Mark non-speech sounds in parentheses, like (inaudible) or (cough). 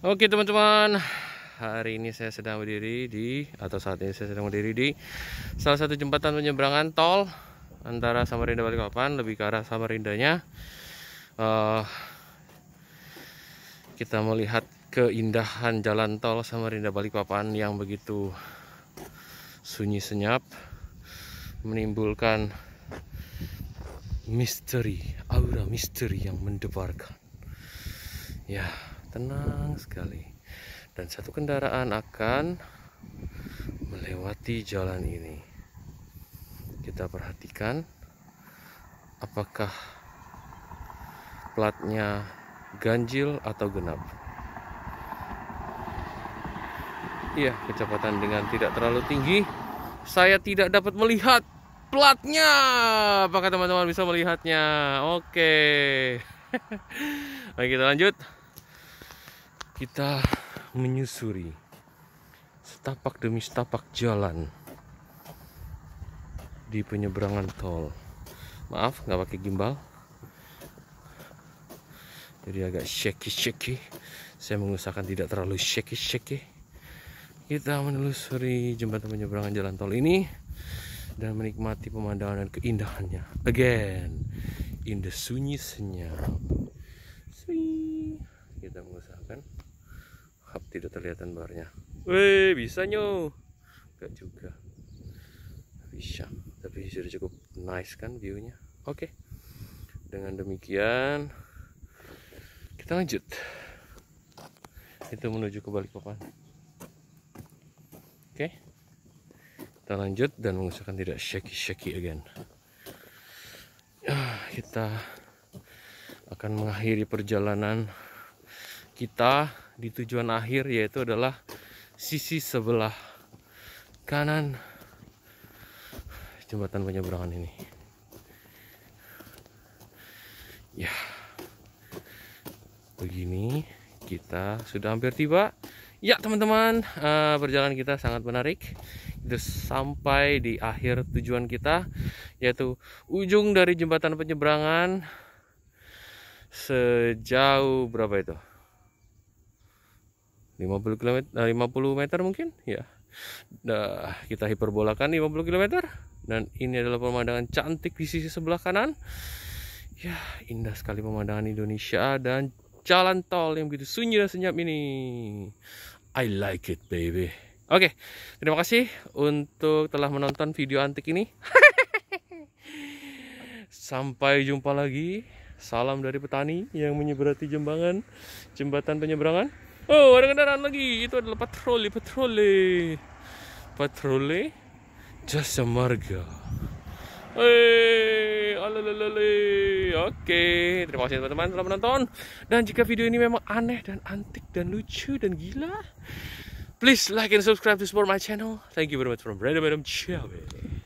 Oke teman-teman Hari ini saya sedang berdiri di Atau saat ini saya sedang berdiri di Salah satu jembatan penyeberangan tol Antara Samarinda Balikpapan Lebih ke arah Samarindanya uh, Kita melihat keindahan jalan tol Samarinda Balikpapan Yang begitu sunyi senyap Menimbulkan misteri Aura misteri yang mendebarkan Ya yeah tenang sekali dan satu kendaraan akan melewati jalan ini kita perhatikan apakah platnya ganjil atau genap iya kecepatan dengan tidak terlalu tinggi saya tidak dapat melihat platnya. Apakah teman-teman bisa melihatnya? Oke. Okay. (laughs) Mari kita lanjut kita menyusuri setapak demi setapak jalan di penyeberangan tol maaf nggak pakai gimbal jadi agak shaky shaky saya mengusahakan tidak terlalu shaky shaky kita menelusuri jembatan penyeberangan jalan tol ini dan menikmati pemandangan dan keindahannya again in the sunyi senyap Sui. kita mengusahakan tidak terlihat barnya Wih, bisa nyo enggak juga bisa tapi sudah cukup nice kan viewnya oke dengan demikian kita lanjut itu menuju ke Balikpapan oke kita lanjut dan mengusahakan tidak shaky shaky again ah, kita akan mengakhiri perjalanan kita di tujuan akhir yaitu adalah sisi sebelah kanan jembatan penyeberangan ini. Ya. Begini kita sudah hampir tiba. Ya teman-teman, eh, perjalanan kita sangat menarik. Kita sampai di akhir tujuan kita, yaitu ujung dari jembatan penyeberangan sejauh berapa itu? 50 km 50 meter mungkin ya Nah, kita hiperbolakan 50 km dan ini adalah pemandangan cantik di sisi sebelah kanan. Ya, indah sekali pemandangan Indonesia dan jalan tol yang begitu sunyi dan senyap ini. I like it, baby. Oke, okay, terima kasih untuk telah menonton video antik ini. (laughs) Sampai jumpa lagi. Salam dari petani yang menyeberati jembangan, jembatan penyeberangan. Oh, ada kendaraan lagi. Itu adalah patroli, patroli. Patroli jasa marga. Hey, eh, Oke, okay. terima kasih teman-teman telah menonton. Dan jika video ini memang aneh dan antik dan lucu dan gila, please like and subscribe to support my channel. Thank you very much from Random Random Chabit.